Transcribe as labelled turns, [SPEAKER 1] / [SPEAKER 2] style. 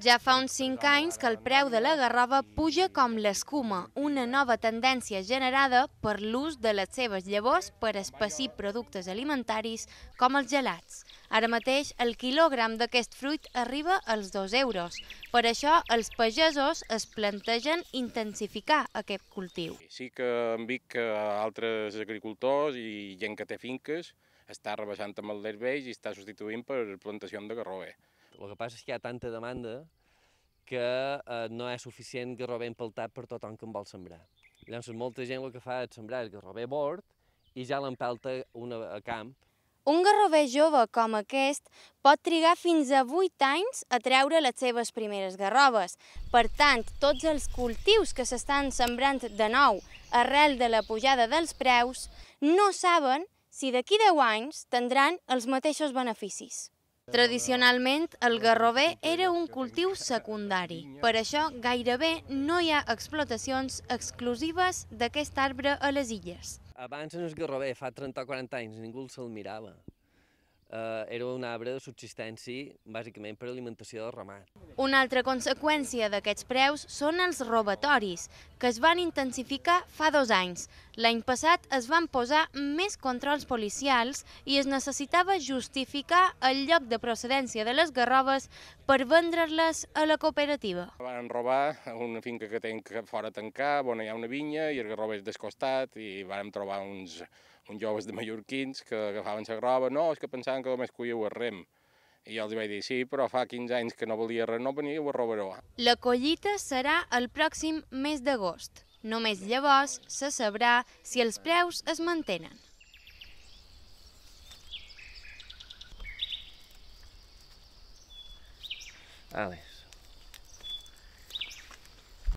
[SPEAKER 1] Ja fa uns 5 anys que el preu de la garrova puja com l'escuma, una nova tendència generada per l'ús de les seves llavors per espessir productes alimentaris com els gelats. Ara mateix el quilogram d'aquest fruit arriba als 2 euros. Per això els pagesos es plantegen intensificar aquest cultiu.
[SPEAKER 2] Sí que em dic que altres agricultors i gent que té finques està rebaixant amb el desveix i està substituint per plantació de garrova. El que passa és
[SPEAKER 3] que hi ha tanta demanda que eh, no és suficient garrover empaltat per tothom que en vol sembrar. Llavors, molta gent el que fa és sembrar el garrover bord i ja l'empelta a camp.
[SPEAKER 1] Un garrover jove com aquest pot trigar fins a 8 anys a treure les seves primeres garrobes. Per tant, tots els cultius que s'estan sembrant de nou arrel de la pujada dels preus no saben si d'aquí 10 anys tindran els mateixos beneficis. Tradicionalment, el garrover era un cultiu secundari. Per això, gairebé no hi ha explotacions exclusives d'aquest arbre a les illes.
[SPEAKER 3] Abans en el garrover, fa 30 o 40 anys, ningú se'l mirava. Uh, era un arbre de subsistència bàsicament per alimentació de ramat.
[SPEAKER 1] Una altra conseqüència d'aquests preus són els robatoris, que es van intensificar fa dos anys, L'any passat es van posar més controls policials i es necessitava justificar el lloc de procedència de les garroves per vendre-les a la cooperativa.
[SPEAKER 2] Van robar una finca que tenc fora tancar, on hi ha una vinya i el garrova és descostat i vam trobar uns, uns joves de mallorquins que agafaven la garrova. No, és que pensaven que només colliu el rem. I jo els vaig dir, sí, però fa 15 anys que no volia res, no venia robar ho
[SPEAKER 1] La collita serà el pròxim mes d'agost. Només llavors se sabrà si els preus es mantenen.
[SPEAKER 3] Vale.